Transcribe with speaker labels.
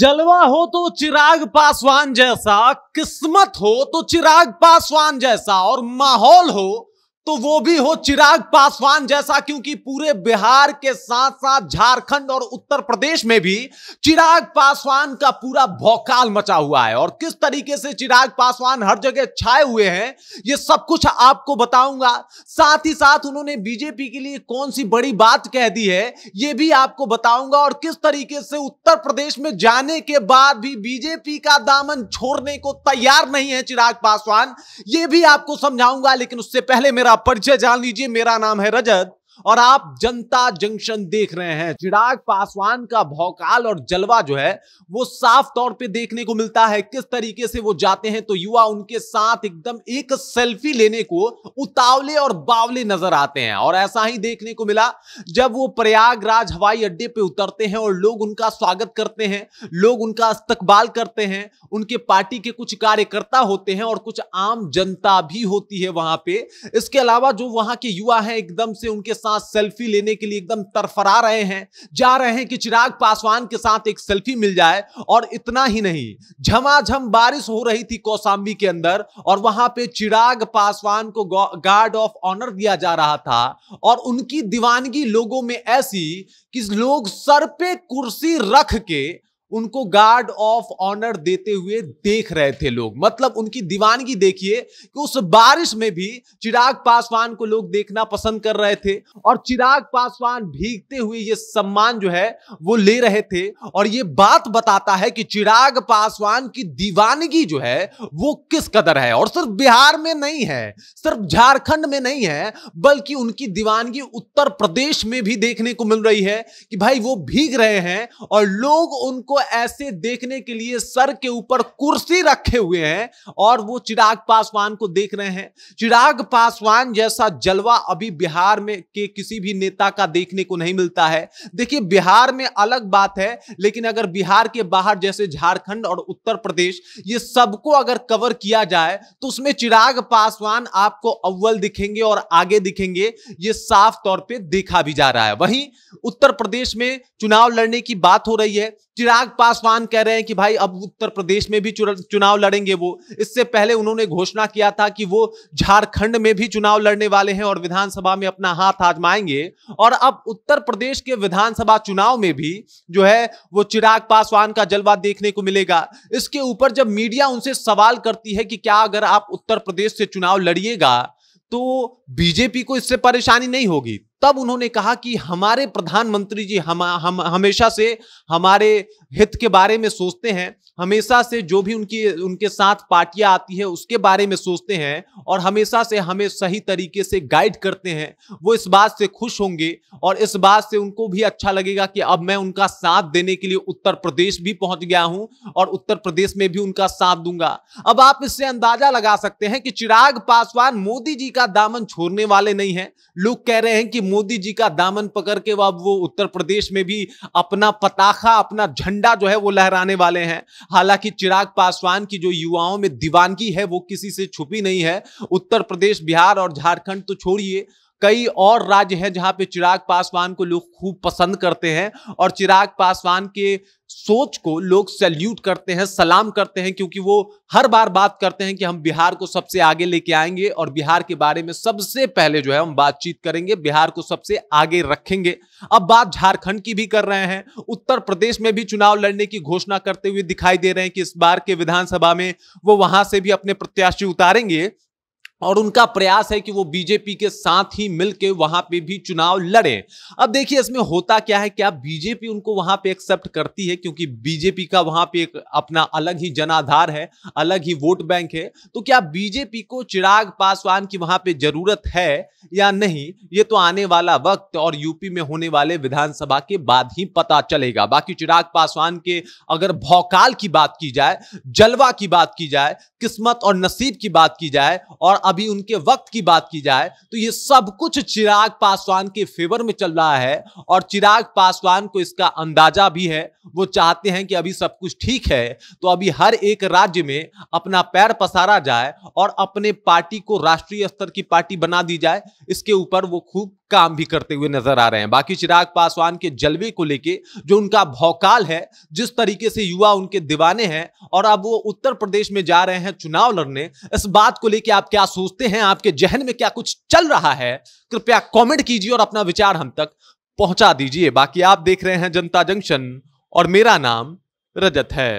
Speaker 1: जलवा हो तो चिराग पासवान जैसा किस्मत हो तो चिराग पासवान जैसा और माहौल हो तो वो भी हो चिराग पासवान जैसा क्योंकि पूरे बिहार के साथ साथ झारखंड और उत्तर प्रदेश में भी चिराग पासवान का पूरा भौकाल मचा हुआ है और किस तरीके से चिराग पासवान हर जगह छाए हुए हैं ये सब कुछ आपको बताऊंगा साथ ही साथ उन्होंने बीजेपी के लिए कौन सी बड़ी बात कह दी है ये भी आपको बताऊंगा और किस तरीके से उत्तर प्रदेश में जाने के बाद भी बीजेपी का दामन छोड़ने को तैयार नहीं है चिराग पासवान ये भी आपको समझाऊंगा लेकिन उससे पहले मेरा परिचय जान लीजिए मेरा नाम है रजत और आप जनता जंक्शन देख रहे हैं चिराग पासवान का भौकाल और जलवा जो है वो साफ तौर पे देखने को मिलता है किस तरीके से वो जाते हैं तो युवा उनके साथ एकदम एक सेल्फी लेने को उतावले और बावले नजर आते हैं और ऐसा ही देखने को मिला जब वो प्रयागराज हवाई अड्डे पे उतरते हैं और लोग उनका स्वागत करते हैं लोग उनका इस्तकबाल करते हैं उनके पार्टी के कुछ कार्यकर्ता होते हैं और कुछ आम जनता भी होती है वहां पे इसके अलावा जो वहां के युवा है एकदम से उनके साथ सेल्फी लेने के लिए एकदम तरफरा रहे हैं जा रहे हैं कि चिराग पासवान के साथ एक सेल्फी मिल जाए और इतना ही नहीं झमाझम जम बारिश हो रही थी कौसाम्बी के अंदर और वहां पे चिराग पासवान को गार्ड ऑफ ऑनर दिया जा रहा था और उनकी दीवानगी लोगों में ऐसी कि लोग सर पे कुर्सी रख के उनको गार्ड ऑफ ऑनर देते हुए देख रहे थे लोग मतलब उनकी दीवानगी देखिए कि उस बारिश में भी चिराग पासवान को लोग देखना पसंद कर रहे थे और चिराग पासवान भीगते हुए ये सम्मान जो है वो ले रहे थे और ये बात बताता है कि चिराग पासवान की दीवानगी जो है वो किस कदर है और सिर्फ बिहार में नहीं है सिर्फ झारखंड में नहीं है बल्कि उनकी दीवानगी उत्तर प्रदेश में भी देखने को मिल रही है कि भाई वो भीग रहे हैं और लोग उनको ऐसे देखने के लिए सर के ऊपर कुर्सी रखे हुए हैं और वो चिराग पासवान को देख रहे हैं चिराग पासवान जैसा जलवा अभी बिहार में के किसी भी नेता का देखने को नहीं मिलता है देखिए बिहार में अलग बात है लेकिन अगर बिहार के बाहर जैसे झारखंड और उत्तर प्रदेश ये सबको अगर कवर किया जाए तो उसमें चिराग पासवान आपको अव्वल दिखेंगे और आगे दिखेंगे ये साफ तौर पर देखा भी जा रहा है वहीं उत्तर प्रदेश में चुनाव लड़ने की बात हो रही है चिराग पासवान कह रहे हैं कि भाई अब उत्तर प्रदेश में भी चुनाव लड़ेंगे वो इससे पहले उन्होंने घोषणा किया था कि वो झारखंड में भी चुनाव लड़ने वाले हैं और विधानसभा में अपना हाथ आजमाएंगे और अब उत्तर प्रदेश के विधानसभा चुनाव में भी जो है वो चिराग पासवान का जलवा देखने को मिलेगा इसके ऊपर जब मीडिया उनसे सवाल करती है कि क्या अगर आप उत्तर प्रदेश से चुनाव लड़िएगा तो बीजेपी को इससे परेशानी नहीं होगी तब उन्होंने कहा कि हमारे प्रधानमंत्री जी हम हम हमेशा से हमारे हित के बारे में सोचते हैं हमेशा से जो भी उनकी उनके साथ पार्टियां आती है उसके बारे में सोचते हैं और हमेशा से हमें सही तरीके से गाइड करते हैं वो इस बात से खुश होंगे और इस बात से उनको भी अच्छा लगेगा कि अब मैं उनका साथ देने के लिए उत्तर प्रदेश भी पहुंच गया हूं और उत्तर प्रदेश में भी उनका साथ दूंगा अब आप इससे अंदाजा लगा सकते हैं कि चिराग पासवान मोदी जी का दामन छोड़ने वाले नहीं है लोग कह रहे हैं कि मोदी जी का दामन पकड़ के अब वो उत्तर प्रदेश में भी अपना पताखा अपना झंडा जो है वो लहराने वाले हैं हालांकि चिराग पासवान की जो युवाओं में दीवानगी है वो किसी से छुपी नहीं है उत्तर प्रदेश बिहार और झारखंड तो छोड़िए कई और राज्य हैं जहां पे चिराग पासवान को लोग खूब पसंद करते हैं और चिराग पासवान के सोच को लोग सैल्यूट करते हैं सलाम करते हैं क्योंकि वो हर बार बात करते हैं कि हम बिहार को सबसे आगे लेके आएंगे और बिहार के बारे में सबसे पहले जो है हम बातचीत करेंगे बिहार को सबसे आगे रखेंगे अब बात झारखंड की भी कर रहे हैं उत्तर प्रदेश में भी चुनाव लड़ने की घोषणा करते हुए दिखाई दे रहे हैं कि इस बार के विधानसभा में वो वहां से भी अपने प्रत्याशी उतारेंगे और उनका प्रयास है कि वो बीजेपी के साथ ही मिलके वहां पे भी चुनाव लड़े अब देखिए इसमें होता क्या है क्या बीजेपी उनको वहां पे एक्सेप्ट करती है क्योंकि बीजेपी का वहां पे एक अपना अलग ही जनाधार है अलग ही वोट बैंक है तो क्या बीजेपी को चिराग पासवान की वहां पे जरूरत है या नहीं ये तो आने वाला वक्त और यूपी में होने वाले विधानसभा के बाद ही पता चलेगा बाकी चिराग पासवान के अगर भौकाल की बात की जाए जलवा की बात की जाए किस्मत और नसीब की बात की जाए और अब अभी उनके वक्त की बात की जाए तो ये सब कुछ चिराग पासवान के फेवर में चल रहा है और चिराग पासवान को इसका अंदाजा भी है वो चाहते हैं कि अभी सब कुछ ठीक है तो अभी हर एक राज्य में अपना पैर पसारा जाए और अपने पार्टी को राष्ट्रीय स्तर की पार्टी बना दी जाए इसके ऊपर वो खूब काम भी करते हुए नजर आ रहे हैं बाकी चिराग पासवान के जलवे को लेके जो उनका भौकाल है जिस तरीके से युवा उनके दीवाने हैं और अब वो उत्तर प्रदेश में जा रहे हैं चुनाव लड़ने इस बात को लेके आप क्या सोचते हैं आपके जहन में क्या कुछ चल रहा है कृपया कॉमेंट कीजिए और अपना विचार हम तक पहुंचा दीजिए बाकी आप देख रहे हैं जनता जंक्शन और मेरा नाम रजत है